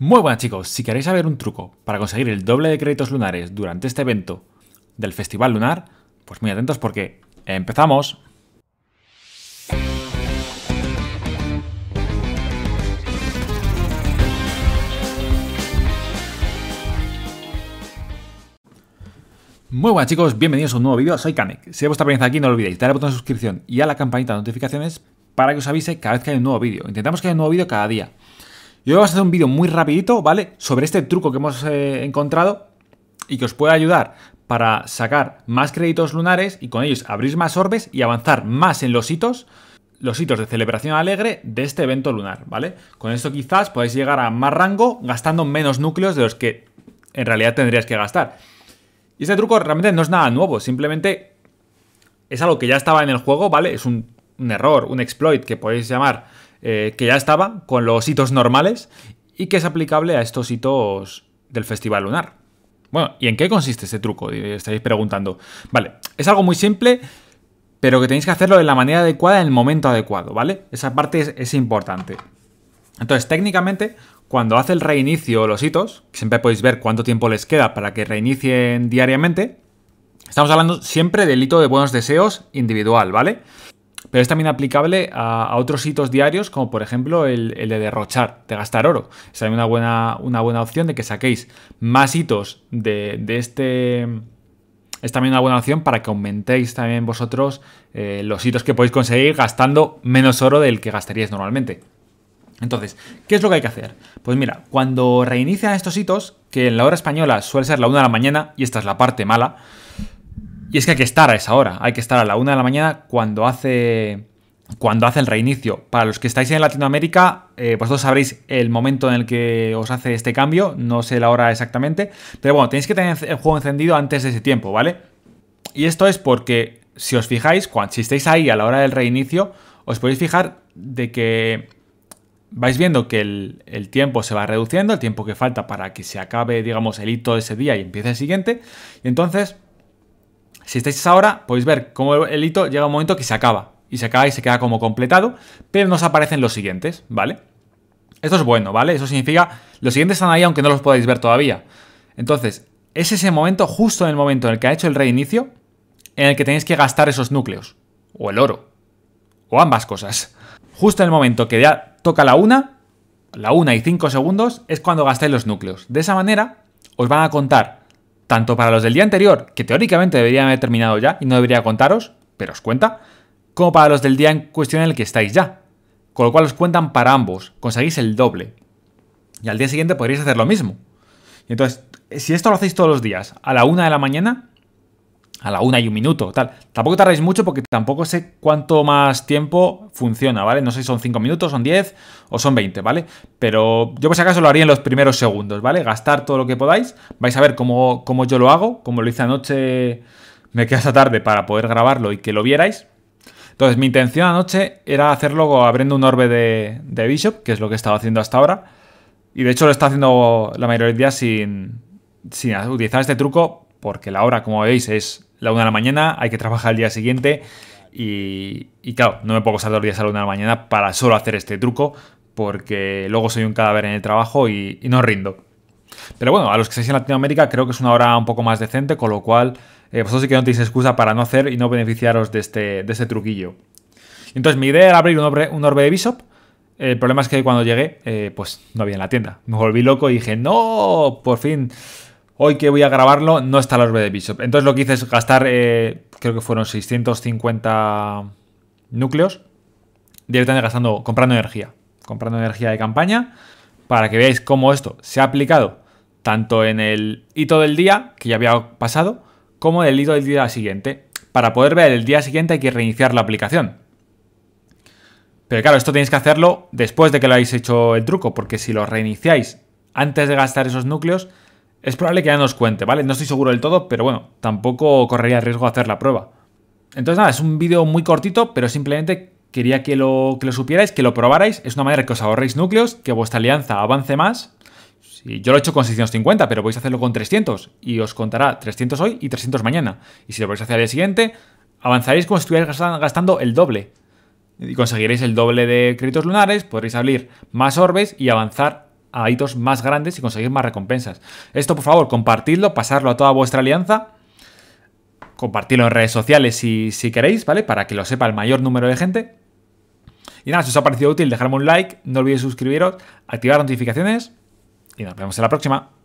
Muy buenas chicos, si queréis saber un truco para conseguir el doble de créditos lunares durante este evento del Festival Lunar, pues muy atentos porque empezamos. Muy buenas chicos, bienvenidos a un nuevo vídeo, soy Kanek. Si es vuestra primera aquí no olvidéis, darle al botón de suscripción y a la campanita de notificaciones para que os avise cada vez que hay un nuevo vídeo. Intentamos que haya un nuevo vídeo cada día. Yo vamos a hacer un vídeo muy rapidito, ¿vale? Sobre este truco que hemos eh, encontrado y que os puede ayudar para sacar más créditos lunares y con ellos abrir más orbes y avanzar más en los hitos, los hitos de celebración alegre de este evento lunar, ¿vale? Con esto quizás podáis llegar a más rango gastando menos núcleos de los que en realidad tendrías que gastar. Y este truco realmente no es nada nuevo, simplemente es algo que ya estaba en el juego, ¿vale? Es un error, un exploit que podéis llamar eh, que ya estaba con los hitos normales y que es aplicable a estos hitos del Festival Lunar. Bueno, ¿y en qué consiste este truco? Estaréis preguntando. Vale, es algo muy simple, pero que tenéis que hacerlo de la manera adecuada en el momento adecuado, ¿vale? Esa parte es, es importante. Entonces, técnicamente, cuando hace el reinicio los hitos, siempre podéis ver cuánto tiempo les queda para que reinicien diariamente, estamos hablando siempre del hito de buenos deseos individual, ¿vale? pero es también aplicable a, otros hitos diarios, como por ejemplo el, de derrochar, de gastar oro. Es también una buena, una buena opción de que saquéis más hitos de, este es también una buena opción para que aumentéis también vosotros eh, los hitos que podéis conseguir gastando menos oro del que gastaríais normalmente. Entonces, ¿qué es lo que hay que hacer? Pues mira, cuando reinician estos hitos, que en la hora española suele ser la 1 de la mañana, y esta es la parte mala, y es que hay que estar a esa hora, hay que estar a la una de la mañana cuando hace cuando hace el reinicio. Para los que estáis en Latinoamérica, eh, vosotros sabréis el momento en el que os hace este cambio, no sé la hora exactamente, pero bueno, tenéis que tener el juego encendido antes de ese tiempo, ¿vale? Y esto es porque, si os fijáis, cuando, si estáis ahí a la hora del reinicio, os podéis fijar de que vais viendo que el, el, tiempo se va reduciendo, el tiempo que falta para que se acabe, digamos, el hito de ese día y empiece el siguiente, y entonces si estáis ahora, podéis ver cómo el hito llega a un momento que se acaba. Y se acaba y se queda como completado, pero nos aparecen los siguientes, ¿vale? Esto es bueno, ¿vale? Eso significa, los siguientes están ahí aunque no los podáis ver todavía. Entonces, es ese momento, justo en el momento en el que ha hecho el reinicio, en el que tenéis que gastar esos núcleos. O el oro. O ambas cosas. Justo en el momento que ya toca la una, la una y cinco segundos, es cuando gastáis los núcleos. De esa manera, os van a contar tanto para los del día anterior, que teóricamente deberían haber terminado ya y no debería contaros, pero os cuenta, como para los del día en cuestión en el que estáis ya. Con lo cual os cuentan para ambos, conseguís el doble. Y al día siguiente podríais hacer lo mismo. entonces, si esto lo hacéis todos los días, a la una de la mañana, a la una y un minuto, tal. Tampoco tardáis mucho porque tampoco sé cuánto más tiempo funciona, ¿vale? No sé si son 5 minutos, son 10 o son 20, ¿vale? Pero yo por si acaso lo haría en los primeros segundos, ¿vale? Gastar todo lo que podáis. Vais a ver cómo, yo lo hago, como lo hice anoche, me quedé hasta tarde para poder grabarlo y que lo vierais. Entonces, mi intención anoche era hacerlo abriendo un orbe de, Bishop, que es lo que he estado haciendo hasta ahora. Y de hecho lo está haciendo la mayoría de día sin, sin utilizar este truco, porque la hora, como veis, es la una de la mañana, hay que trabajar al día siguiente y, claro, no me puedo pasar dos días a la una de la mañana para solo hacer este truco porque luego soy un cadáver en el trabajo y, no rindo. Pero bueno, a los que seáis en Latinoamérica creo que es una hora un poco más decente, con lo cual eh, vosotros sí que no tenéis excusa para no hacer y no beneficiaros este, de este, truquillo. Entonces mi idea era abrir un orbe, un orbe de Bishop. El problema es que cuando llegué, eh, pues no había en la tienda. Me volví loco y dije, no, por fin hoy que voy a grabarlo no está la orbe de Bishop. Entonces lo que hice es gastar, eh, creo que fueron 650 núcleos, directamente gastando, comprando energía, comprando energía de campaña, para que veáis cómo esto se ha aplicado tanto en el hito del día, que ya había pasado, como en el hito del día siguiente. Para poder ver el día siguiente hay que reiniciar la aplicación. Pero claro, esto tenéis que hacerlo después de que lo hayáis hecho el truco, porque si lo reiniciáis antes de gastar esos núcleos, es probable que ya nos cuente, ¿vale? No estoy seguro del todo, pero bueno, tampoco correría riesgo de hacer la prueba. Entonces nada, es un vídeo muy cortito, pero simplemente quería que lo, que lo supierais, que lo probarais. Es una manera que os ahorréis núcleos, que vuestra alianza avance más. yo lo he hecho con 650, pero podéis hacerlo con 300 y os contará 300 hoy y 300 mañana. Y si lo podéis hacer al día siguiente, avanzaréis como si estuvierais gastando el doble. Y conseguiréis el doble de créditos lunares, podréis abrir más orbes y avanzar a hitos más grandes y conseguir más recompensas. Esto, por favor, compartidlo, pasarlo a toda vuestra alianza. Compartidlo en redes sociales si, si queréis, ¿vale? Para que lo sepa el mayor número de gente. Y nada, si os ha parecido útil, dejadme un like, no olvidéis suscribiros, activar notificaciones y nos vemos en la próxima.